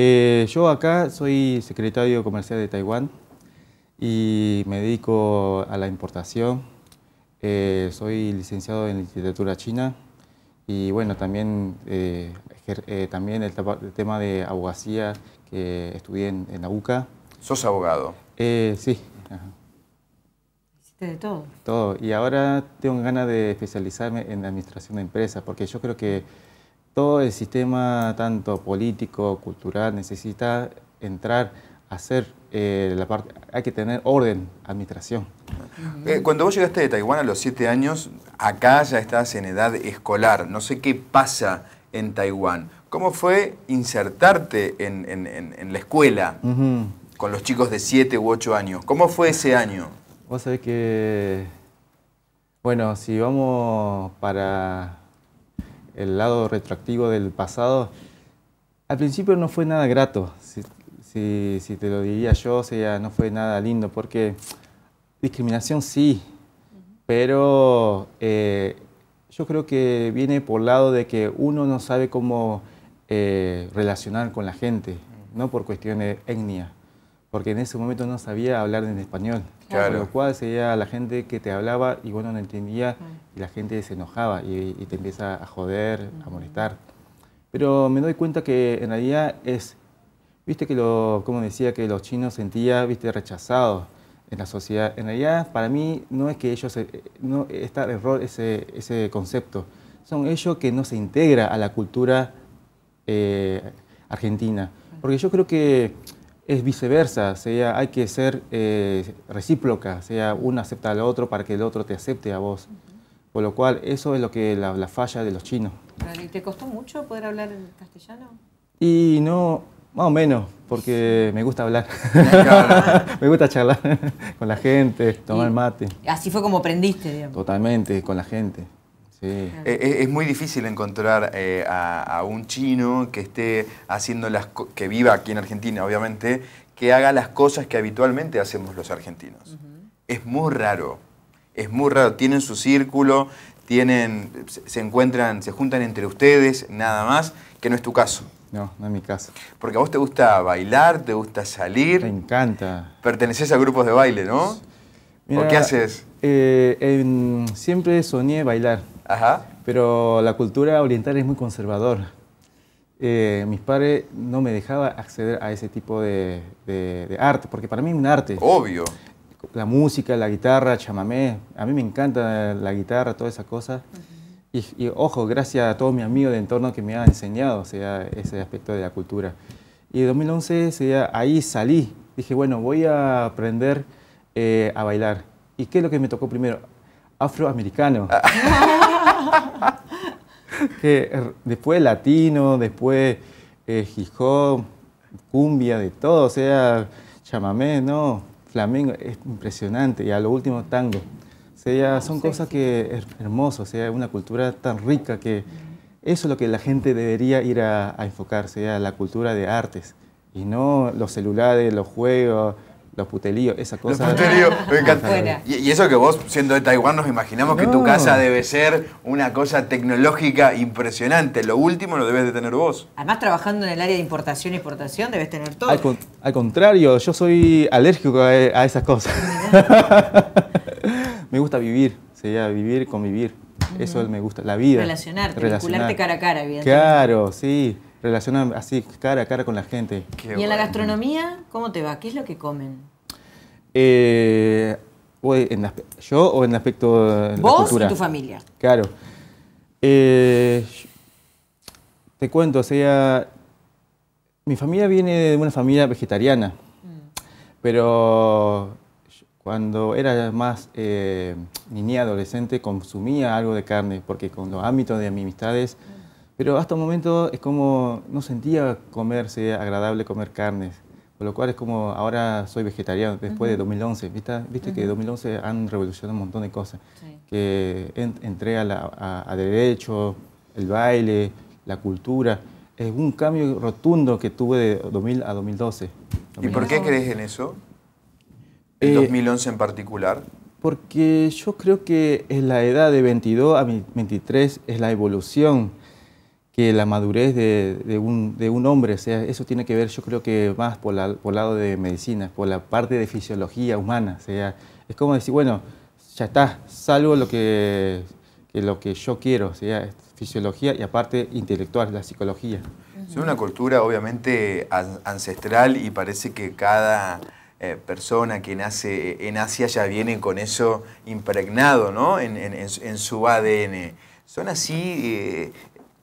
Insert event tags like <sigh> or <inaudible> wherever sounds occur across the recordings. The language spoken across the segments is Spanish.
Eh, yo acá soy secretario comercial de Taiwán y me dedico a la importación. Eh, soy licenciado en literatura china y bueno, también, eh, también el, tema de abogacía que estudié en, la UCA. ¿Sos abogado? sí. Hiciste de todo. Todo. Y ahora tengo ganas de especializarme en administración de empresas porque yo creo que todo el sistema, tanto político, cultural, necesita entrar a hacer eh, la parte, hay que tener orden, administración. Eh, cuando vos llegaste de Taiwán a los siete años, acá ya estás en edad escolar, no sé qué pasa en Taiwán. ¿Cómo fue insertarte en, la escuela con los chicos de 7 u 8 años? ¿Cómo fue ese año? Vos sabés que, bueno, si vamos para el lado retroactivo del pasado, al principio no fue nada grato, si, te lo diría yo, sea, no fue nada lindo, porque discriminación sí, pero eh, yo creo que viene por lado de que uno no sabe cómo eh, relacionar con la gente, no por cuestiones etnia porque en ese momento no sabía hablar en español. Claro. lo cual sería la gente que te hablaba y bueno, no entendía y la gente se enojaba y, te empieza a joder, a molestar. Pero me doy cuenta que en realidad es, viste que lo, como decía, que los chinos sentían, viste, rechazados en la sociedad. En realidad, para mí, no es que ellos, eh, no está error ese, ese concepto. Son ellos que no se integra a la cultura eh, argentina. Porque yo creo que es viceversa, o sea, hay que ser eh, recíproca, o sea, uno acepta al otro para que el otro te acepte a vos. Por lo cual, eso es lo que la, la falla de los chinos. te costó mucho poder hablar en castellano? Y no, más o menos, porque me gusta hablar. <laughs> me gusta charlar <laughs> con la gente, tomar mate. Así fue como aprendiste, digamos. Totalmente, con la gente. Eh, eh, es muy difícil encontrar eh, a, un chino que esté haciendo las que viva aquí en Argentina, obviamente, que haga las cosas que habitualmente hacemos los argentinos. Es muy raro. Es muy raro. Tienen su círculo, tienen, se encuentran, se juntan entre ustedes, nada más, que no es tu caso. No, no es mi caso. Porque a vos te gusta bailar, te gusta salir. Me encanta. Perteneces a grupos de baile, ¿no? ¿O qué haces? siempre soñé bailar. Ajá. Pero la cultura oriental es muy conservadora. Eh, mis padres no me dejaban acceder a ese tipo de, arte, porque para mí es un arte. Obvio. La música, la guitarra, chamamé, a mí me encanta la guitarra, toda esa cosa. y, ojo, gracias a todos mis amigos de entorno que me han enseñado ese aspecto de la cultura. Y en 2011 ahí salí, dije, bueno, voy a aprender eh, a bailar. ¿Y qué es lo que me tocó primero? afroamericano. Ah. <laughs> que er, después latino, después eh, cumbia, de todo, o sea, chamamé, ¿no? Flamengo, es impresionante. Y a lo último, tango. O sea, son cosas que es hermoso, sea, una cultura tan rica que eso es lo que la gente debería ir a, a enfocarse, a la cultura de artes. Y no los celulares, los juegos, los putelíos, esa cosa. Los putelíos, me encanta. Y, eso que vos, siendo de Taiwán, nos imaginamos que tu casa debe ser una cosa tecnológica impresionante. Lo último lo debes de tener vos. Además, trabajando en el área de importación y exportación, debes tener todo. Al, contrario, yo soy alérgico a, esas cosas. <laughs> me gusta vivir, sería vivir, convivir. Eso me gusta, la vida. Relacionarte, cara a cara, evidentemente. Claro, sí relacionan así cara a cara con la gente. ¿Y en la gastronomía cómo te va? ¿Qué es lo que comen? Eh, ¿Yo o en el aspecto de ¿Vos y tu familia? Claro. Eh, te cuento, o sea, mi familia viene de una familia vegetariana, mm. pero cuando era más eh, niña, adolescente, consumía algo de carne, porque con los ámbitos de amistades... Mm. Pero hasta un momento es como no sentía comerse agradable comer carnes, por lo cual es como ahora soy vegetariano después de 2011. Viste, ¿Viste uh que 2011 han revolucionado un montón de cosas. Que entré a, derecho, el baile, la cultura. Es un cambio rotundo que tuve de 2000 a 2012. ¿Y por qué crees en eso? ¿En eh, 2011 en particular? Porque yo creo que en la edad de 22 a 23 es la evolución que la madurez de, un, hombre, o sea, eso tiene que ver yo creo que más por, la, el lado de medicina, por la parte de fisiología humana, o sea, es como decir, bueno, ya está, salvo lo que, lo que yo quiero, o sea, fisiología y aparte intelectual, la psicología. Es una cultura obviamente ancestral y parece que cada eh, persona que nace en Asia ya viene con eso impregnado, ¿no? En, su ADN. ¿Son así eh,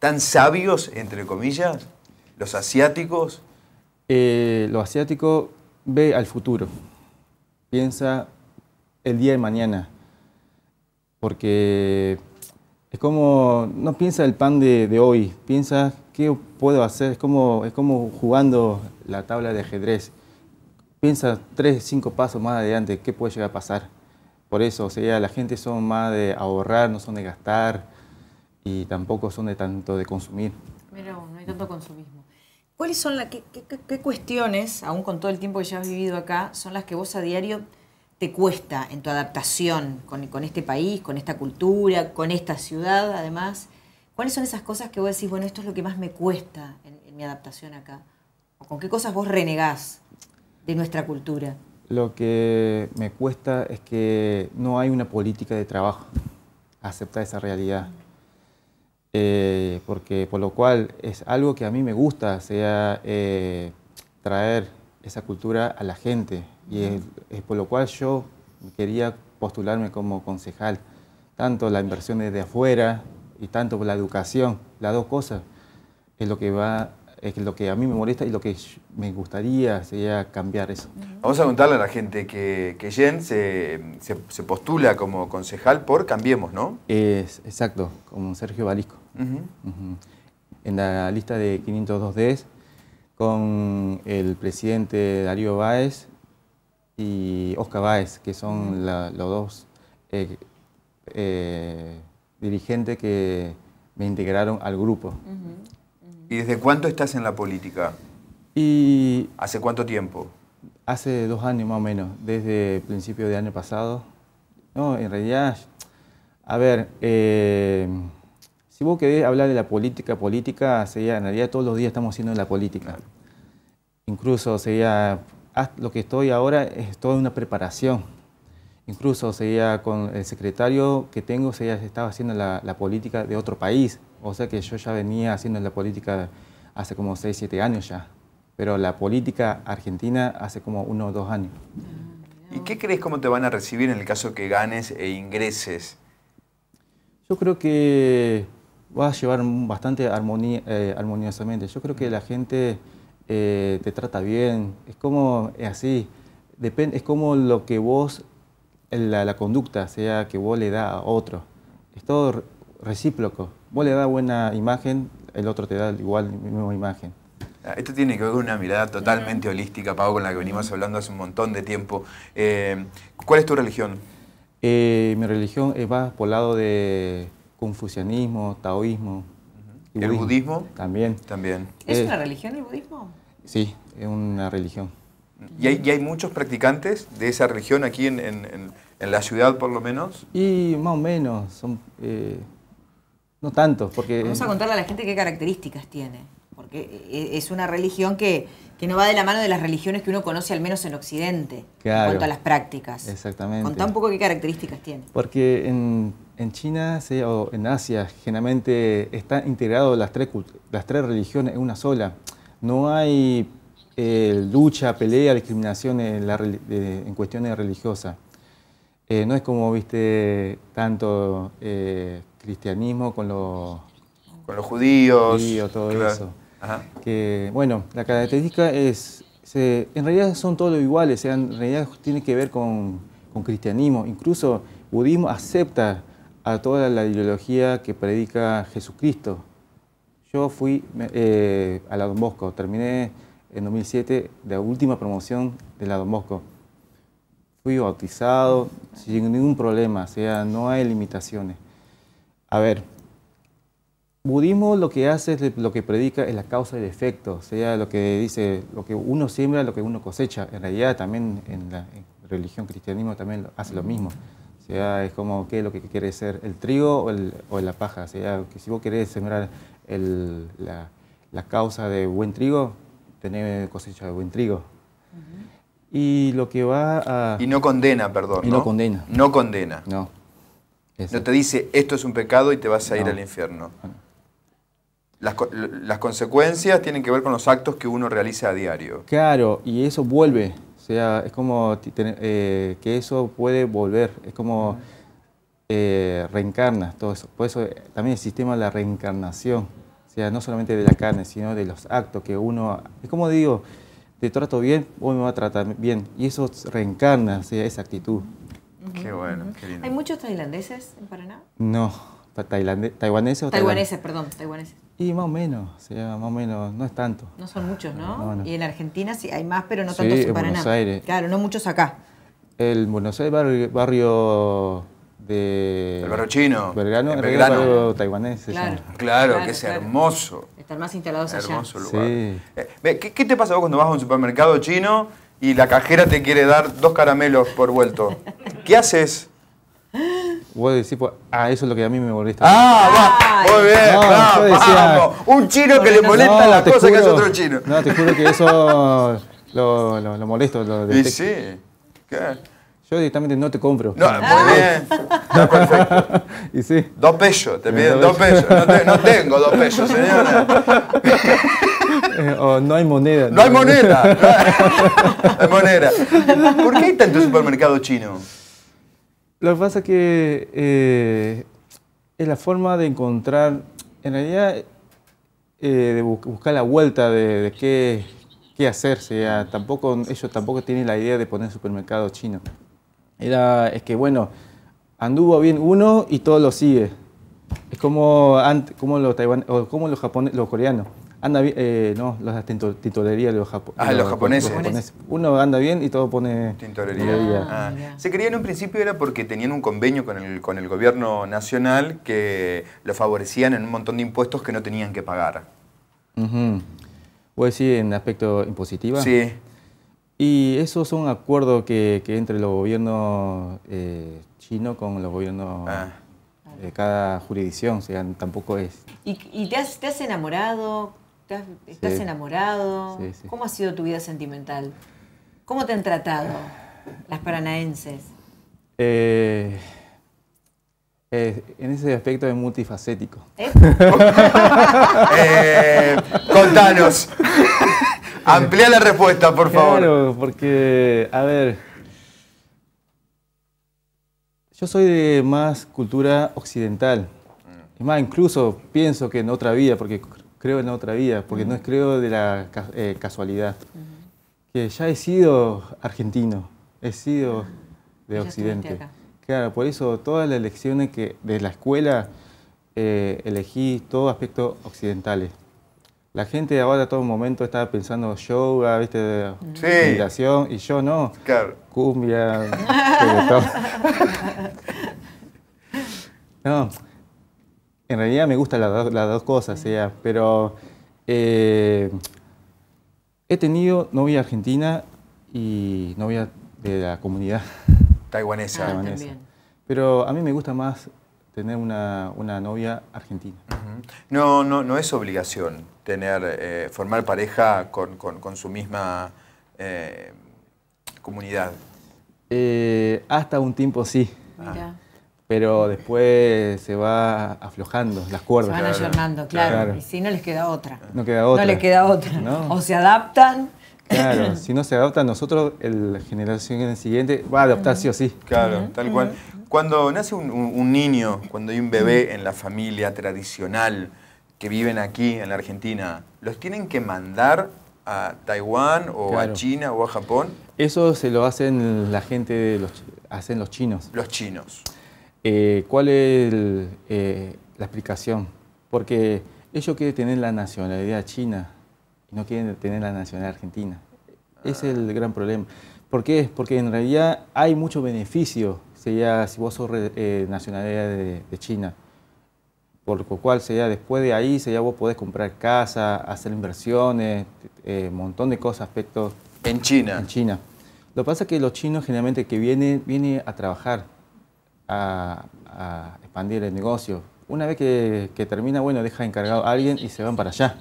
tan sabios, entre comillas, los asiáticos? Eh, los asiáticos ve al futuro, piensa el día de mañana, porque es como, no piensa el pan de, hoy, piensa qué puedo hacer, es como, es como jugando la tabla de ajedrez, piensa tres, cinco pasos más adelante, qué puede llegar a pasar. Por eso, o sea, la gente son más de ahorrar, no son de gastar, y tampoco son de tanto de consumir. Mira, no hay tanto consumismo. ¿Cuáles son las qué, cuestiones, aún con todo el tiempo que ya has vivido acá, son las que vos a diario te cuesta en tu adaptación con, este país, con esta cultura, con esta ciudad, además? ¿Cuáles son esas cosas que vos decís, bueno, esto es lo que más me cuesta en, mi adaptación acá? ¿O con qué cosas vos renegás de nuestra cultura? Lo que me cuesta es que no hay una política de trabajo. Aceptar esa realidad. Eh, porque por lo cual es algo que a mí me gusta, sea eh, traer esa cultura a la gente, y es, por lo cual yo quería postularme como concejal, tanto la inversión desde afuera y tanto la educación, las dos cosas es lo que va es lo que a mí me molesta y lo que me gustaría sería cambiar eso. Vamos a contarle a la gente que, Jen se, postula como concejal por Cambiemos, ¿no? Es, exacto, como Sergio Balisco. En la lista de 502Ds con el presidente Darío Báez y Oscar Báez, que son los dos eh, eh, dirigentes que me integraron al grupo. ¿Y desde cuánto estás en la política? Y ¿Hace cuánto tiempo? Hace dos años más o menos, desde principio de año pasado. No, en realidad, a ver, eh, si vos querés hablar de la política, política, sería, en realidad todos los días estamos haciendo la política. Incluso sería, lo que estoy ahora es toda una preparación Incluso, sea, con el secretario que tengo, se estaba haciendo la, política de otro país. O sea que yo ya venía haciendo la política hace como 6, 7 años ya. Pero la política argentina hace como 1 o 2 años. ¿Y qué crees cómo te van a recibir en el caso que ganes e ingreses? Yo creo que va a llevar bastante eh, armoniosamente. Yo creo que la gente eh, te trata bien. Es como es así. Depende, es como lo que vos la, conducta sea que vos le da a otro. Es todo recíproco. Vos le das buena imagen, el otro te da igual, misma imagen. Ah, esto tiene que ver con una mirada totalmente holística, Pau, con la que venimos hablando hace un montón de tiempo. Eh, ¿Cuál es tu religión? Eh, mi religión va por el lado de confucianismo, taoísmo. ¿Y ¿El budismo? También. También. ¿Es eh, una religión el budismo? Sí, es una religión. Y hay, muchos practicantes de esa religión aquí en, la ciudad, por lo menos. Y más o menos, son, eh, no tantos, porque... Vamos a contarle a la gente qué características tiene, porque eh, es una religión que, no va de la mano de las religiones que uno conoce, al menos en Occidente, en cuanto a las prácticas. Exactamente. Contá un poco qué características tiene. Porque en, China o en Asia, generalmente están integrado las tres, las tres religiones en una sola. No hay eh, lucha, pelea, discriminación en, cuestiones religiosas. Eh, no es como, viste, tanto eh, cristianismo con los... Con los judíos. todo eso. Que, bueno, la característica es... en realidad son todos iguales, en realidad tiene que ver con, cristianismo. Incluso budismo acepta a toda la ideología que predica Jesucristo. Yo fui a la Don Bosco, terminé en 2007 la última promoción de la Don Fui bautizado sin ningún problema, o sea, no hay limitaciones. A ver, budismo lo que hace, lo que predica es la causa y el efecto, o sea, lo que dice, lo que uno siembra, lo que uno cosecha. En realidad también en la religión cristianismo también hace lo mismo. O sea, es como qué es lo que quiere ser, el trigo o, la paja. O sea, que si vos querés sembrar la causa de buen trigo, tener cosecha de buen trigo. Y lo que va a... Y no condena, perdón. Y ¿no? condena. No condena. No. No te dice, esto es un pecado y te vas a ir al infierno. Ah. Las, las, consecuencias tienen que ver con los actos que uno realiza a diario. Claro, y eso vuelve. O sea, es como eh, que eso puede volver. Es como eh, reencarnas todo eso. Por eso eh, también el sistema de la reencarnación. O sea, no solamente de la carne, sino de los actos que uno... Es como digo, te trato bien, vos me va a tratar bien. Y eso reencarna, o sea, esa actitud. qué bueno, qué lindo. ¿Hay muchos tailandeses en Paraná? No, tailandeses o taiwaneses. Taiwaneses, perdón, taiwaneses. Y más o menos, o sea, más o menos, no es tanto. No son muchos, ¿no? Y en Argentina sí hay más, pero no tanto tantos en Paraná. Buenos Aires. Claro, no muchos acá. El Buenos Aires, barrio el barrio chino. Belgrano, el taiwanés. Claro, claro, que es hermoso. Están más instalados allá. Hermoso lugar. Eh, ¿qué, te pasa vos cuando vas a un supermercado chino y la cajera te quiere dar dos caramelos por vuelto? <laughs> ¿Qué haces? Vos decís, pues, ah, eso es lo que a mí me molesta. Ah, va, muy bien, Un chino que le molesta la cosa que hace otro chino. No, te juro que eso <laughs> lo, lo, lo molesto, lo Y sí, ¿Qué? Yo directamente no te compro. No, ah. muy bien. <laughs> perfecto. <laughs> Y sí. Dos pesos, te piden dos pesos. No, tengo dos pesos, señora. <laughs> Eh, no hay moneda. No, hay moneda. No hay moneda. ¿Por qué hay tanto supermercado chino? Lo que pasa es que eh, es la forma de encontrar, en realidad, eh, de buscar la vuelta de, qué, qué hacer. tampoco, ellos tampoco tienen la idea de poner supermercado chino. Era, es que bueno, anduvo bien uno y todo lo sigue. Es como, como los, como los, japoneses los coreanos. Anda bien, eh, no, las tintorerías ah, los, japoneses. ah, los, japoneses. Uno anda bien y todo pone tintorería. Ah. Se creía en un principio era porque tenían un convenio con el, con el gobierno nacional que lo favorecían en un montón de impuestos que no tenían que pagar. Uh -huh. decir en aspecto impositivo? Sí. Y esos son acuerdos que, que entre los gobiernos eh, chinos con los gobiernos de ah. eh, cada jurisdicción, o tampoco es... ¿Y, te, has, enamorado? ¿Estás enamorado? ¿Cómo ha sido tu vida sentimental? ¿Cómo te han tratado las paranaenses? Eh, en ese aspecto es multifacético. <laughs> contanos. <laughs> Amplía la respuesta, por favor. Claro, porque, a ver, yo soy de más cultura occidental. Es más, incluso pienso que en otra vida, porque creo en otra vida, porque no es no creo de la eh, casualidad. Que ya he sido argentino, he sido ah, de Occidente. Claro, por eso todas las lecciones que de la escuela eh, elegí todos aspectos occidentales. La gente ahora a todo momento estaba pensando yoga, viste, meditación, y yo no. Claro. Cumbia, <laughs> No, en realidad me gustan las, dos cosas, mm. pero eh, he tenido novia argentina y novia de la comunidad taiwanesa. taiwanesa. Ah, pero a mí me gusta más tener una, una novia argentina. no, no, no es obligación tener, eh, formar pareja con, su misma eh, comunidad. Eh, hasta un tiempo sí. Pero después se va aflojando las cuerdas. Se van claro. claro. Y si no les queda otra. No queda otra. les queda otra. O se adaptan Claro, <laughs> si no se adopta nosotros, la generación siguiente va a adoptar sí o sí. Claro, tal cual. Cuando nace un, niño, cuando hay un bebé en la familia tradicional que viven aquí en la Argentina, ¿los tienen que mandar a Taiwán o a China o a Japón? Eso se lo hacen la gente, los, hacen los chinos. Los chinos. Eh, ¿Cuál es eh, la explicación? Porque ellos quieren tener la nacionalidad china no quieren tener la nacionalidad argentina. Ah. Es el gran problema. ¿Por qué? Porque en realidad hay mucho beneficio si vos sos eh, nacionalidad de, China. Por lo cual después de ahí, vos podés comprar casa, hacer inversiones, un eh, montón de cosas, aspectos. En China. En China. Lo que pasa es que los chinos generalmente que vienen, vienen a trabajar, a, expandir el negocio. Una vez que, que termina, bueno, deja encargado a alguien y se van para allá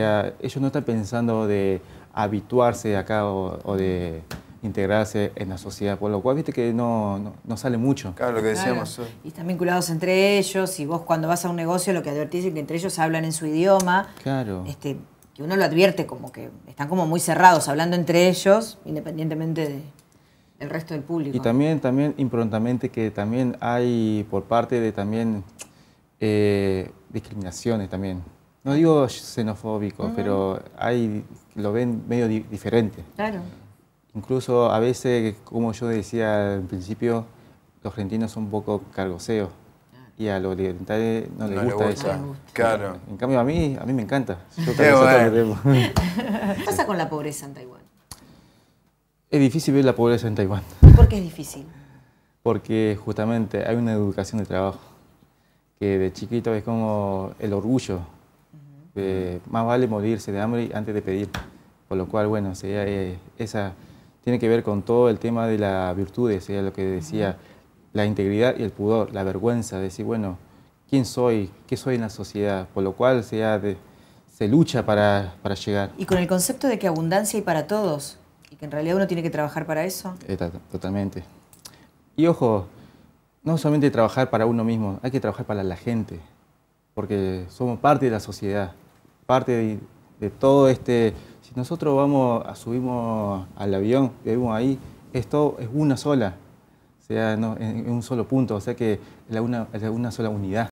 ellos no están pensando de habituarse acá o, de integrarse en la sociedad, por lo cual viste que no, sale mucho. Claro, lo que decíamos. Y están vinculados entre ellos, y vos cuando vas a un negocio lo que advertís es que entre ellos hablan en su idioma. Claro. Este, que uno lo advierte como que están como muy cerrados, hablando entre ellos, independientemente del resto del público. Y también, también improntamente que también hay por parte de también eh, discriminaciones también no digo xenofóbico, pero hay, lo ven medio diferente. Claro. Incluso a veces, como yo decía al principio, los argentinos son un poco cargoseos y a los orientales no, les gusta, eso. claro. En cambio a mí, a mí me encanta. Qué <laughs> ¿Qué pasa con la pobreza en Taiwán? Es difícil ver la pobreza en Taiwán. ¿Por qué es difícil? Porque justamente hay una educación de trabajo que de chiquito es como el orgullo eh, más vale morirse de hambre antes de pedir. Por lo cual, bueno, eh, esa tiene que ver con todo el tema de las virtudes, sea lo que decía, la integridad y el pudor, la vergüenza, de decir, bueno, ¿quién soy? ¿Qué soy en la sociedad? Por lo cual, se lucha para, llegar. Y con el concepto de que abundancia hay para todos, y que en realidad uno tiene que trabajar para eso. Eh, totalmente. Y ojo, no solamente trabajar para uno mismo, hay que trabajar para la gente, porque somos parte de la sociedad parte de, todo este... Si nosotros vamos, a, subimos al avión, vemos ahí, esto es una sola, o sea, en, un solo punto, o sea que es una sola unidad.